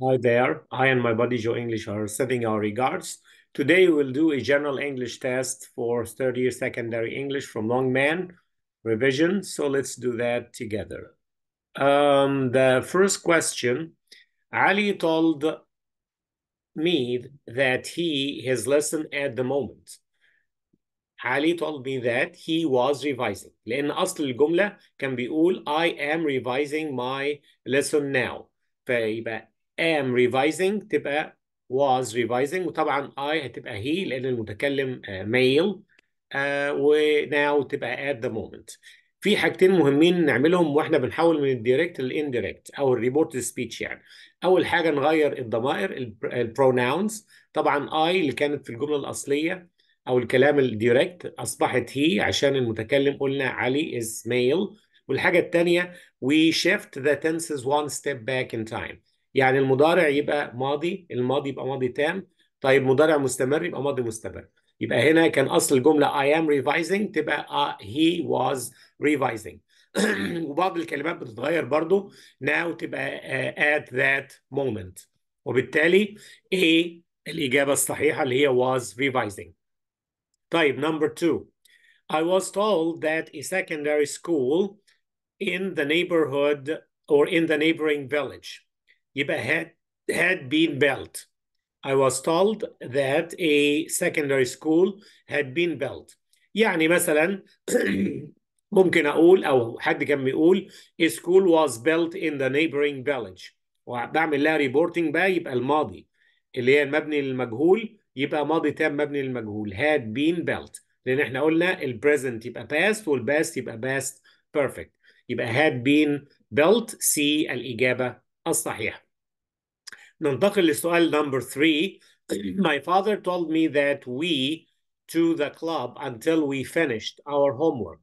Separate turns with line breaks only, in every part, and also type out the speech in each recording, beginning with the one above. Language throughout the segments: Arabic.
Hi there. I and my buddy Joe English are sending our regards. Today we will do a general English test for third year secondary English from Longman revision. So let's do that together. Um, the first question, Ali told me that he his lesson at the moment. Ali told me that he was revising. لأن أصل الجملة كان بيقول I am revising my lesson now. فيبقى am revising تبقى was revising وطبعا I هتبقى he لأن المتكلم آه، male آه، و now تبقى at the moment في حاجتين مهمين نعملهم واحنا بنحول من الديركت للإنديريكت او الريبورت سبيتش يعني اول حاجه نغير الضمائر البروناونز طبعا اي اللي كانت في الجمله الاصليه او الكلام الديركت اصبحت هي عشان المتكلم قلنا علي از ميل والحاجه الثانيه we shift the tenses one step back in time يعني المضارع يبقى ماضي الماضي يبقى ماضي تام طيب مضارع مستمر يبقى ماضي مستمر يبقى هنا كان اصل الجمله I am revising تبقى آه، he was revising وبعض الكلمات بتتغير برضو now تبقى آه، at that moment وبالتالي A الإجابة الصحيحة اللي هي was revising طيب number two I was told that a secondary school in the neighborhood or in the neighboring village يبقى had had been built I was told that a secondary school had been built يعني مثلا ممكن اقول او حد كان بيقول a school was built in the neighboring village وبعمل لها ريبورتنج بقى يبقى الماضي اللي هي المبني للمجهول يبقى ماضي تام مبني للمجهول had been built لان احنا قلنا البريزنت يبقى past والباست يبقى past perfect يبقى had been built سي الاجابه الصحيحه ننتقل للسؤال number three. Mm-hmm. My father told me that we to the club until we finished our homework.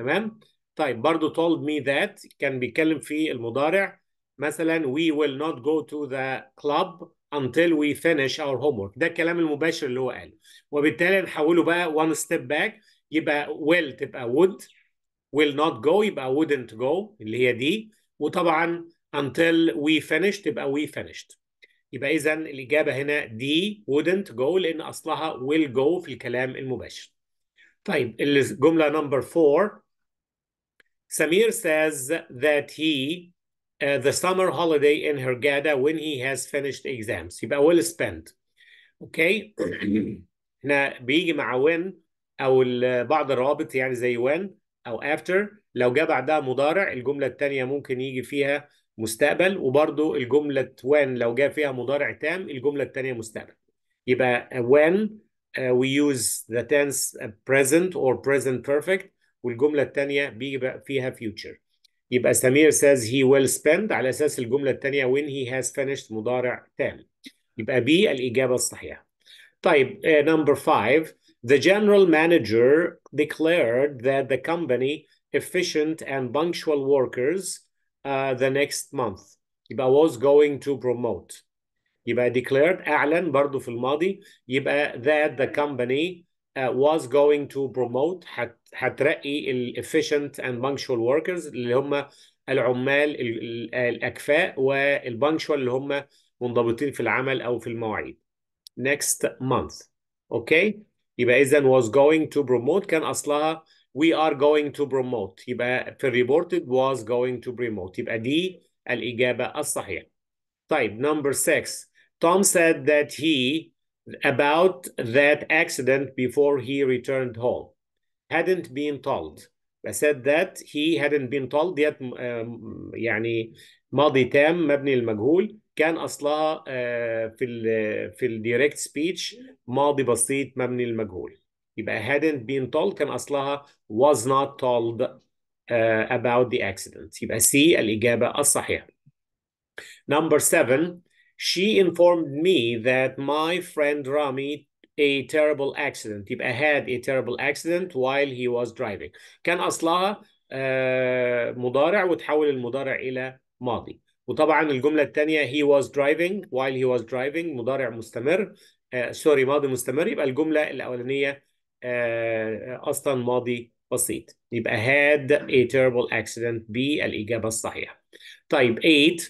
Amen. طيب Bardo told me that كان بيتكلم al المضارع مثلا we will not go to the club until we finish our homework ده الكلام المباشر اللي هو قاله وبالتالي نحوله بقى one step back يبقى will تبقى would will not go يبقى wouldn't go اللي هي دي وطبعا until we finish تبقى we finished يبقى إذا الإجابة هنا دي wouldn't go لأن أصلها will go في الكلام المباشر. طيب الجملة نمبر 4 سمير says that he uh, the summer holiday in Hurghada when he has finished exams يبقى will spend. اوكي هنا بيجي مع when أو بعض الروابط يعني زي when أو after لو جاء بعدها مضارع الجملة الثانية ممكن يجي فيها مستقبل وبرضو الجملة when لو جاء فيها مضارع تام الجملة التانية مستقبل يبقى when uh, we use the tense present or present perfect والجملة الثانية بيبقى فيها future يبقى سمير says he will spend على أساس الجملة التانية when he has finished مضارع تام يبقى بي الإجابة الصحيحة طيب uh, number five the general manager declared that the company efficient and punctual workers uh, the next month if I was going to promote if I declared أعلن برضو في الماضي يبقى that the company uh, was going to promote هت, هترقي ال efficient and punctual workers اللي هم العمال ال, الأكفاء والبانكشوال اللي هم منضبطين في العمل أو في المواعيد next month okay يبقى إذا was going to promote كان أصلها we are going to promote يبقى في الريبورتد was going to promote يبقى دي الإجابة الصحيحة طيب number six Tom said that he about that accident before he returned home hadn't been told I said that he hadn't been told yet. Um, يعني ماضي تام مبني المجهول كان اصلها في ال في الديركت سبيتش ماضي بسيط مبني المجهول. يبقى hadn't been told كان أصلها was not told uh, about the accident يبقى C الإجابة الصحيحة Number seven she informed me that my friend Rami a terrible accident I had a terrible accident while he was driving كان أصلها uh, مضارع وتحول المضارع إلى ماضي وطبعا الجملة الثانية he was driving while he was driving مضارع مستمر uh، Sorry, uh, ماضي مستمر يبقى الجملة الأولانية اصلا ماضي بسيط يبقى had a terrible accident B. الإجابة الصحيحة. طيب 8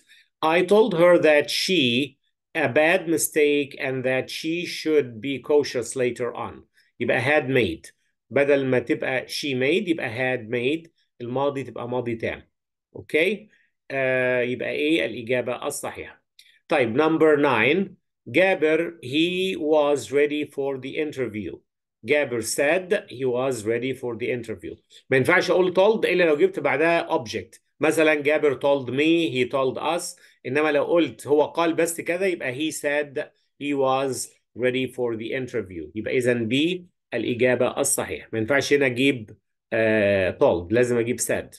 I told her that she a bad mistake and that she should be cautious later on يبقى had made بدل ما تبقى she made يبقى had made الماضي تبقى ماضي تام اوكي آه يبقى A. الإجابة الصحيحة. طيب number 9 جابر he was ready for the interview جابر said he was ready for the interview ما ينفعش اقول told الا لو جبت بعدها object مثلا جابر told me he told us انما لو قلت هو قال بس كذا يبقى he said he was ready for the interview يبقى اذا بي الاجابه الصحيحه ما ينفعش هنا اجيب uh, told لازم اجيب said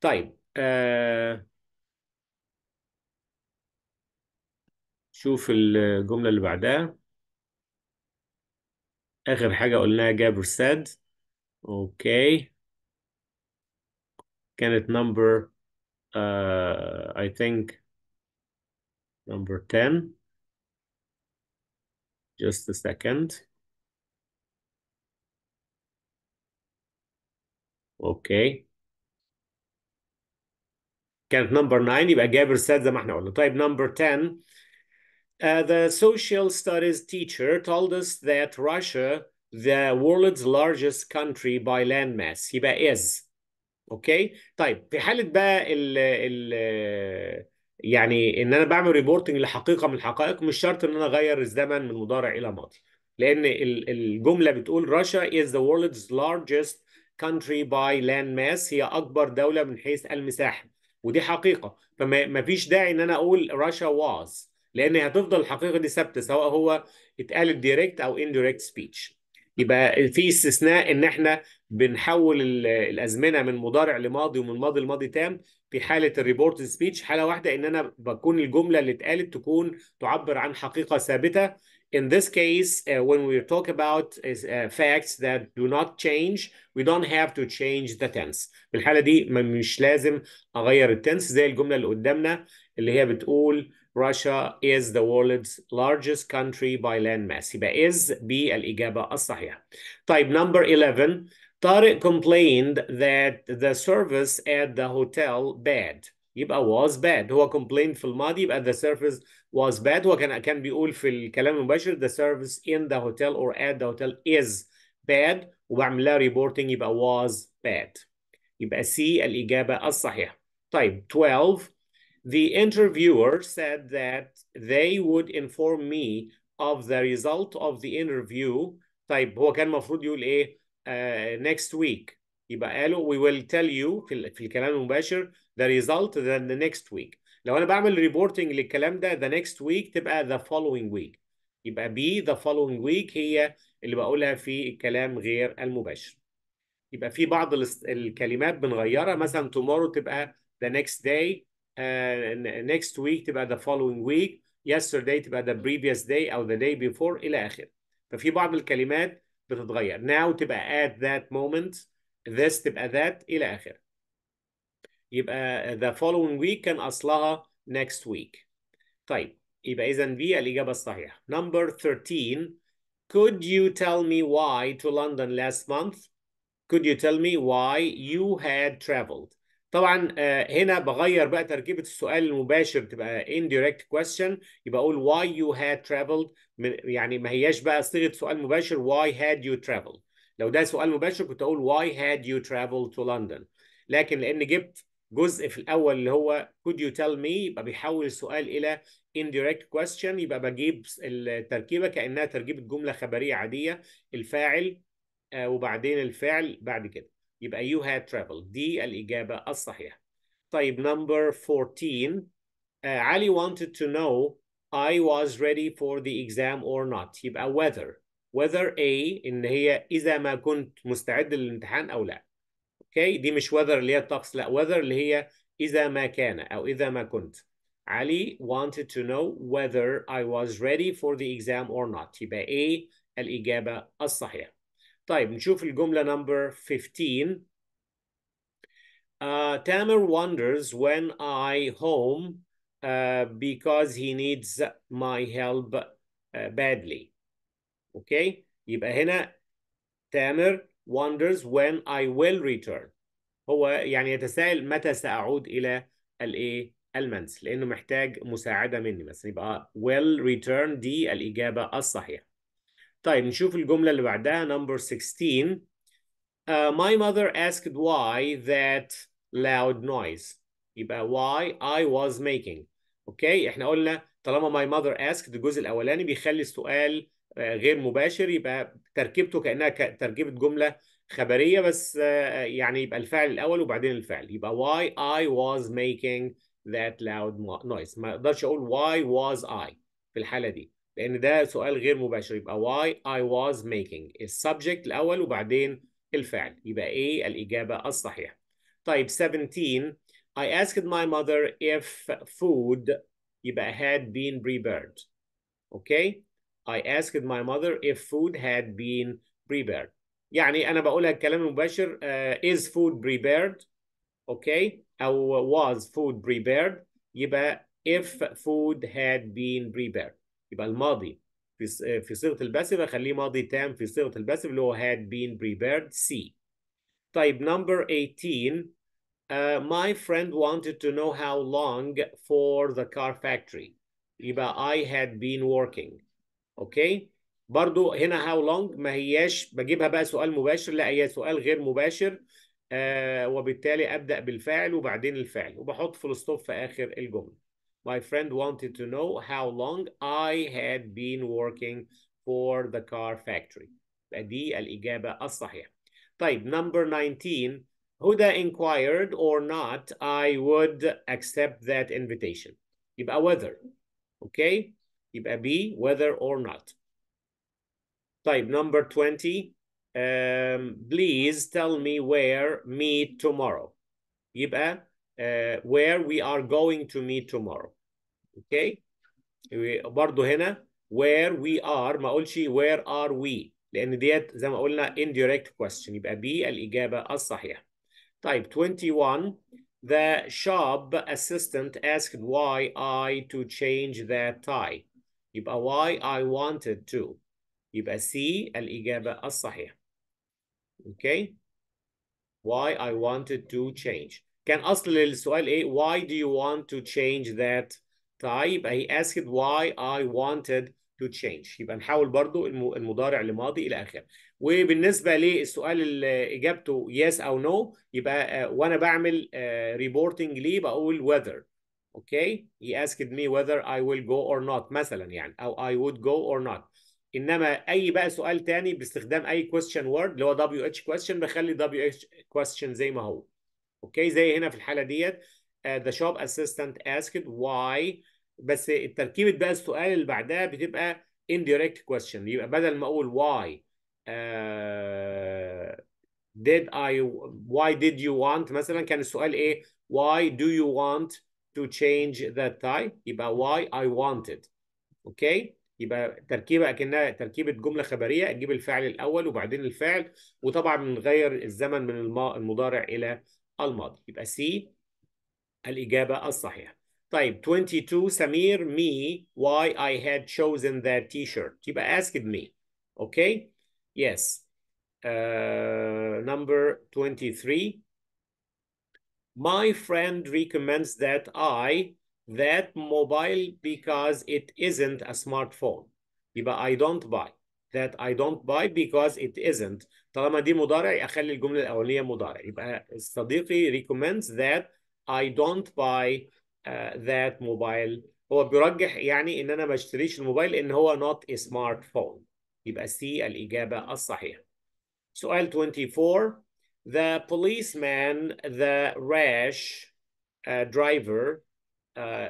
طيب uh, شوف الجمله اللي بعدها آخر حاجة قلناها جابر ساد أوكي كانت نمبر آه، I think number 10 just a second اوكي كانت نمبر 9 يبقى جابر ساد زي ما احنا قلنا طيب نمبر 10 Uh, the social studies teacher told us that Russia, the world's largest country by landmass, يبقى is. اوكي طيب في حاله بقى ال ال يعني ان انا بعمل ريبورتنج لحقيقه من الحقائق مش شرط ان انا اغير الزمن من مضارع الى ماضي لان الجمله بتقول رشا is the world's largest country by land mass هي اكبر دوله من حيث المساحه ودي حقيقه فما فيش داعي ان انا اقول رشا was لان هتفضل الحقيقه دي ثابته سواء هو اتقالت دايركت او اندايركت سبيتش يبقى في استثناء ان احنا بنحول الازمنه من مضارع لماضي ومن ماضي لماضي تام في حاله الريبورت سبيتش حاله واحده ان انا بكون الجمله اللي اتقالت تكون تعبر عن حقيقه ثابته In this case, uh, when we talk about uh, facts that do not change, we don't have to change the tense. في الحالة دي مش لازم أغير التنس زي الجملة اللي قدامنا اللي هي بتقول Russia is the world's largest country by landmass يبقى is بالإجابة الصحيحة Type number 11 Tariq complained that the service at the hotel bad يبقى was bad هو complained في الماضي يبقى the service was bad هو كان كان بيقول في الكلام المباشر the service in the hotel or at the hotel is bad وبعمل لها reporting يبقى was bad يبقى C الإجابة الصحيحة Type 12 the interviewer said that they would inform me of the result of the interview طيب هو كان المفروض يقول ايه next week يبقى قالوا we will tell you في, في الكلام المباشر the result then the next week لو انا بعمل ريبورتنج للكلام ده the next week تبقى the following week يبقى B the following week هي اللي بقولها في الكلام غير المباشر يبقى في بعض الكلمات بنغيرها مثلا tomorrow تبقى the next day next week تبقى the following week yesterday تبقى the previous day أو the day before إلى آخر. ففي بعض الكلمات بتتغير now تبقى at that moment this تبقى that إلى آخر. يبقى the following week كان أصلها next week طيب يبقى إذا دي الإجابة الصحيحة number 13 could you tell me why to London last month could you tell me why you had traveled طبعا آه، هنا بغير بقى تركيبه السؤال المباشر تبقى indirect question يبقى اقول why you had traveled يعني ما هياش بقى صيغه سؤال مباشر why had you traveled لو ده سؤال مباشر كنت اقول why had you traveled to London لكن لان جبت جزء في الاول اللي هو could you tell me يبقى بيحول السؤال الى indirect question يبقى بجيب التركيبه كانها تركيبه جمله خبريه عاديه الفاعل آه، وبعدين الفعل بعد كده يبقى you had traveled دي الإجابة الصحيحة طيب number 14 uh, علي wanted to know I was ready for the exam or not يبقى whether whether A إن هي إذا ما كنت مستعد للامتحان أو لا okay. دي مش whether اللي هي الطقس لا whether اللي هي إذا ما كان أو إذا ما كنت علي wanted to know whether I was ready for the exam or not يبقى A الإجابة الصحيحة طيب نشوف الجملة number 15 uh, Tamer wonders when I home uh, because he needs my help uh, badly okay يبقى هنا Tamer wonders when I will return هو يعني يتساءل متى سأعود إلى الإيه المنزل لأنه محتاج مساعدة مني بس يبقى will return دي الإجابة الصحيحة طيب نشوف الجملة اللي بعدها number 16 uh, my mother asked why that loud noise يبقى why I was making اوكي احنا قلنا طالما my mother asked الجزء الاولاني بيخلي السؤال آه، غير مباشر يبقى تركيبته كانها تركيبه جمله خبريه بس آه، يعني يبقى الفعل الاول وبعدين الفعل يبقى why I was making that loud noise ما اقدرش اقول why was I في الحاله دي لان ده سؤال غير مباشر يبقى why I was making السبجكت الاول وبعدين الفعل يبقى ايه الاجابه الصحيحه طيب 17 I asked my mother if food يبقى had been prepared اوكي I asked my mother if food had been prepared يعني انا بقولها الكلام المباشر uh, is food prepared اوكي او was food prepared يبقى if food had been prepared يبقى الماضي في في صيغه الباسيف اخليه ماضي تام في صيغه الباسيف اللي هو had been prepared C طيب number 18 uh, my friend wanted to know how long for the car factory يبقى I had been working اوكي برضو هنا how long ما هياش بجيبها بقى سؤال مباشر لا هي سؤال غير مباشر uh, وبالتالي ابدا بالفاعل وبعدين الفعل وبحط فول ستوب في اخر الجمله my friend wanted to know how long I had been working for the car factory دي الإجابة الصحيحة طيب number 19 Huda inquired or not I would accept that invitation يبقى whether okay يبقى B whether or not طيب number 20 um, please tell me where meet tomorrow يبقى uh, where we are going to meet tomorrow اوكي برضه هنا where we are ما اقولش where are we لان ديت زي ما قلنا indirect question يبقى بي الاجابه الصحيحه طيب 21 The shop assistant asked why I to change that tie. يبقى why I wanted to. يبقى C الإجابة الصحيحة. Okay. Why I wanted to change. كان أصل السؤال إيه؟ Why do you want to change that طيب اهي اسكد why I wanted to change يبقى نحاول برضو المضارع لماضي الى اخره وبالنسبه للسؤال اللي اجابته yes او no يبقى آه، وانا بعمل ريبورتنج آه، ليه بقول whether اوكي he asked me whether I will go or not مثلا يعني او I would go or not انما اي بقى سؤال تاني باستخدام اي question word اللي هو WH question بخلي WH question زي ما هو اوكي زي هنا في الحاله ديت uh, the shop assistant asked why بس التركيبة بقى السؤال اللي بعدها بتبقى indirect question يبقى بدل ما اقول why uh, did I why did you want مثلا كان السؤال ايه why do you want to change that tie يبقى why I wanted اوكي يبقى تركيبه اكنها تركيبه جمله خبريه اجيب الفعل الاول وبعدين الفعل وطبعا بنغير الزمن من المضارع الى الماضي يبقى سي الإجابة الصحيحة طيب 22 سمير me why I had chosen that t-shirt يبقى asked me okay yes uh, number 23 my friend recommends that I that mobile because it isn't a smartphone يبقى I don't buy that I don't buy because it isn't طالما دي مضارع اخلي الجملة الأولية مضارع يبقى صديقي recommends that I don't buy uh, that mobile هو بيرجح يعني ان انا ما اشتريش الموبايل ان هو not a smartphone يبقى سي الإجابة الصحيحة. سؤال 24 the policeman the rash uh, driver uh,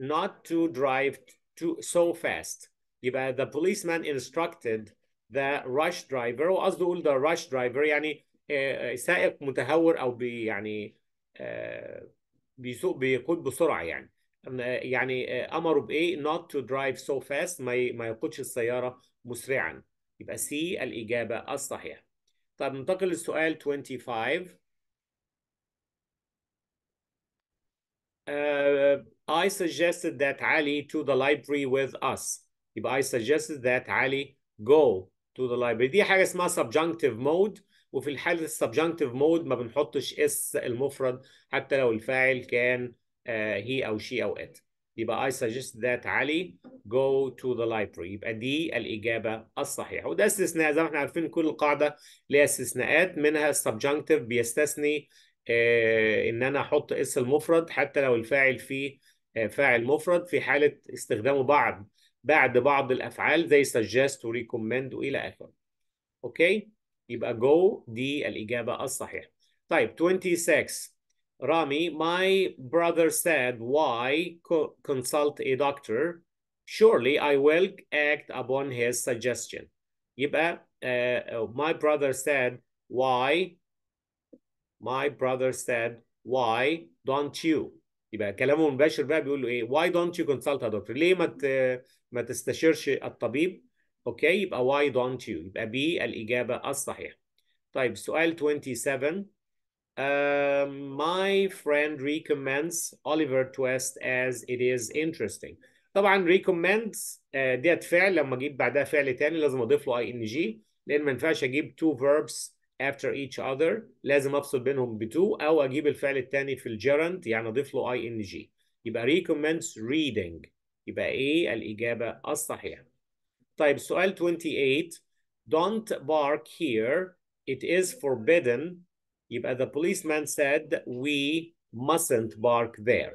not to drive too so fast يبقى the policeman instructed the rush driver وقصده يقول the rush driver يعني سائق متهور او بي يعني آه، بيسوق بيقود بسرعه يعني آه، يعني آه، امره بايه not to drive so fast ما ما يقودش السياره مسرعا يبقى سي الاجابه الصحيحه طب ننتقل للسؤال 25 Uh, I suggested that Ali to the library with us. يبقى I suggested that Ali go to the library. دي حاجة اسمها subjunctive mode وفي الحالة السبجنتيف مود ما بنحطش اس المفرد حتى لو الفاعل كان هي آه، أو شي أو ات يبقى I suggest that علي go to the library يبقى دي الإجابة الصحيحة وده استثناء زي ما احنا عارفين كل القاعدة ليها استثناءات منها السبجنتيف بيستثني آه، إن أنا أحط اس المفرد حتى لو الفاعل فيه آه، فاعل مفرد في حالة استخدامه بعد بعد بعض الأفعال زي suggest و وإلى آخره. أوكي؟ يبقى go دي الإجابة الصحيحة طيب 26 رامي my brother said why consult a doctor surely I will act upon his suggestion يبقى uh, my brother said why my brother said why don't you يبقى كلامه مباشر بقى بيقول له ايه why don't you consult a doctor ليه ما ما تستشيرش الطبيب اوكي يبقى why don't you يبقى B الإجابة الصحيحة طيب سؤال 27 uh, um, my friend recommends Oliver Twist as it is interesting طبعا recommends uh, ديت فعل لما اجيب بعدها فعل تاني لازم اضيف له ing لان ما ينفعش اجيب two verbs after each other لازم افصل بينهم ب two او اجيب الفعل التاني في الجيرنت يعني اضيف له ing يبقى recommends reading يبقى ايه الاجابه الصحيحه طيب سؤال 28 don't bark here it is forbidden يبقى the policeman said we mustn't bark there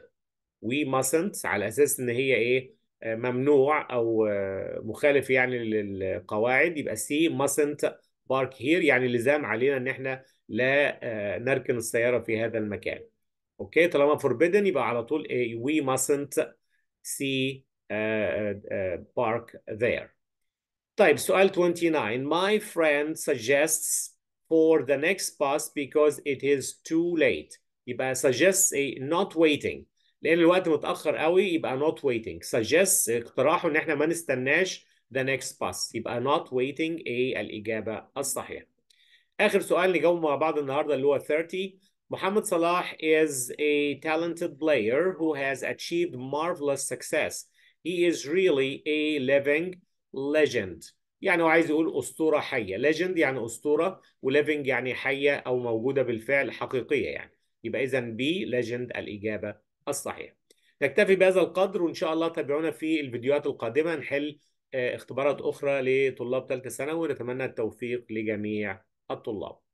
we mustn't على اساس ان هي ايه آه، ممنوع او آه، مخالف يعني للقواعد يبقى سي mustn't bark here يعني لزام علينا ان احنا لا آه، نركن السياره في هذا المكان اوكي طالما forbidden يبقى على طول ايه we mustn't see uh, uh, park there so L 29 my friend suggests for the next bus because it is too late يبقى suggests a not waiting لان الوقت متاخر قوي يبقى not waiting suggests اقتراحه ان احنا ما نستناش the next bus يبقى not waiting a الاجابه الصحيحه اخر سؤال نجاوبه مع بعض النهارده اللي هو 30 Mohamed Salah is a talented player who has achieved marvelous success. He is really a living legend يعني هو عايز يقول اسطوره حيه legend يعني اسطوره وليفنج يعني حيه او موجوده بالفعل حقيقيه يعني يبقى اذا بي legend الاجابه الصحيحه نكتفي بهذا القدر وان شاء الله تابعونا في الفيديوهات القادمه نحل آه، اختبارات اخرى لطلاب ثالثه ثانوي ونتمنى التوفيق لجميع الطلاب